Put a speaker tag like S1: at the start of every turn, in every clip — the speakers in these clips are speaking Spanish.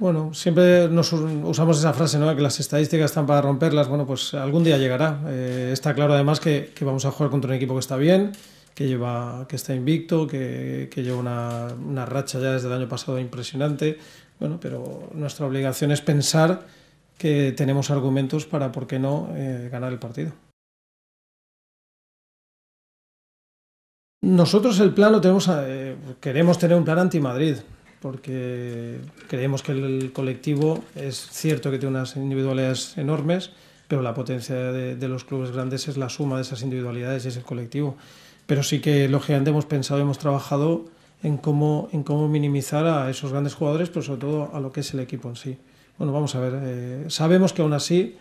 S1: Bueno, siempre usamos esa frase, ¿no? Que las estadísticas están para romperlas. Bueno, pues algún día llegará. Eh, está claro además que, vamos a jugar contra un equipo que está bien, que lleva, que está invicto, que, lleva una, racha ya desde el año pasado impresionante. Bueno, pero nuestra obligación es pensar que tenemos argumentos para, ¿por qué no, eh, ganar el partido? Nosotros el plan lo tenemos, eh, queremos tener un plan anti-Madrid porque creemos que el colectivo es cierto que tiene unas individualidades enormes, pero la potencia de, los clubes grandes es la suma de esas individualidades y es el colectivo. Pero sí que, lógicamente, hemos pensado, hemos trabajado en cómo, en cómo minimizar a esos grandes jugadores, pero sobre todo a lo que es el equipo en sí. Bueno, vamos a ver, eh, sabemos que aún así,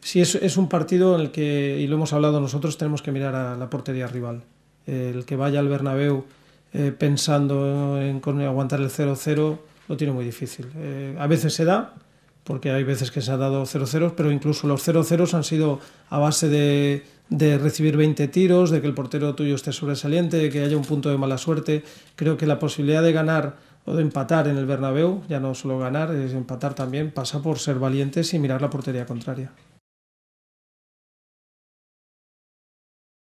S1: si es, es, un partido en el que, y lo hemos hablado nosotros, tenemos que mirar a la portería rival. el que vaya al Bernabéu eh, pensando en aguantar el 0-0, lo tiene muy difícil. Eh, a veces se da, porque hay veces que se ha dado 0-0, pero incluso los 0-0 han sido a base de, de recibir 20 tiros, de que el portero tuyo esté sobresaliente, de que haya un punto de mala suerte. Creo que la posibilidad de ganar o de empatar en el Bernabéu, ya no solo ganar, es empatar también, pasa por ser valientes y mirar la portería contraria.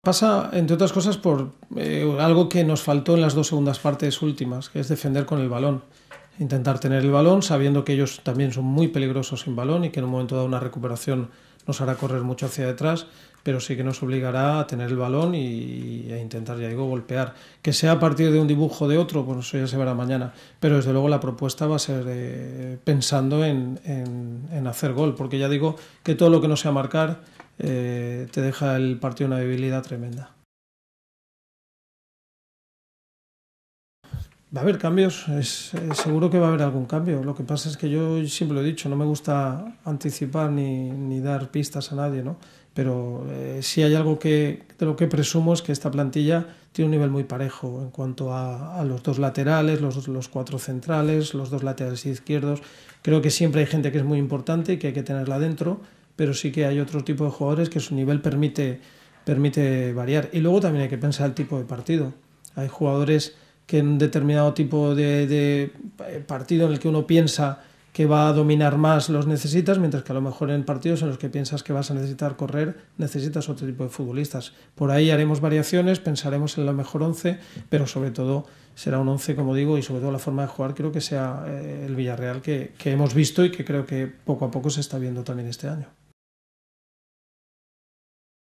S1: Pasa, entre otras cosas, por eh, algo que nos faltó en las dos segundas partes últimas, que es defender con el balón. Intentar tener el balón, sabiendo que ellos también son muy peligrosos sin balón y que en un momento dado una recuperación nos hará correr mucho hacia detrás, pero sí que nos obligará a tener el balón y, a intentar, ya digo, golpear. Que sea a partir de un dibujo de otro, pues eso ya se verá mañana. Pero desde luego la propuesta va a ser eh, pensando en hacer gol, porque ya digo que todo lo que no sea marcar eh, te deja el partido una debilidad tremenda. Va a haber cambios, es, seguro que va a haber algún cambio. Lo que pasa es que yo siempre lo he dicho, no me gusta anticipar ni, dar pistas a nadie, Pero eh, si hay algo que, de lo que presumo es que esta plantilla tiene un nivel muy parejo en cuanto a, los dos laterales, los, los, cuatro centrales, los dos laterales izquierdos. Creo que siempre hay gente que es muy importante y que hay que tenerla dentro pero sí que hay otro tipo de jugadores que su nivel permite, permite variar. Y luego también hay que pensar el tipo de partido. Hay jugadores que en un determinado tipo de, eh, partido en el que uno piensa que va a dominar más los necesitas, mientras que a lo mejor en partidos en los que piensas que vas a necesitar correr, necesitas otro tipo de futbolistas. Por ahí haremos variaciones, pensaremos en la mejor 11 pero sobre todo será un 11 como digo, y sobre todo la forma de jugar creo que sea eh, el Villarreal que, que hemos visto y que creo que poco a poco se está viendo también este año.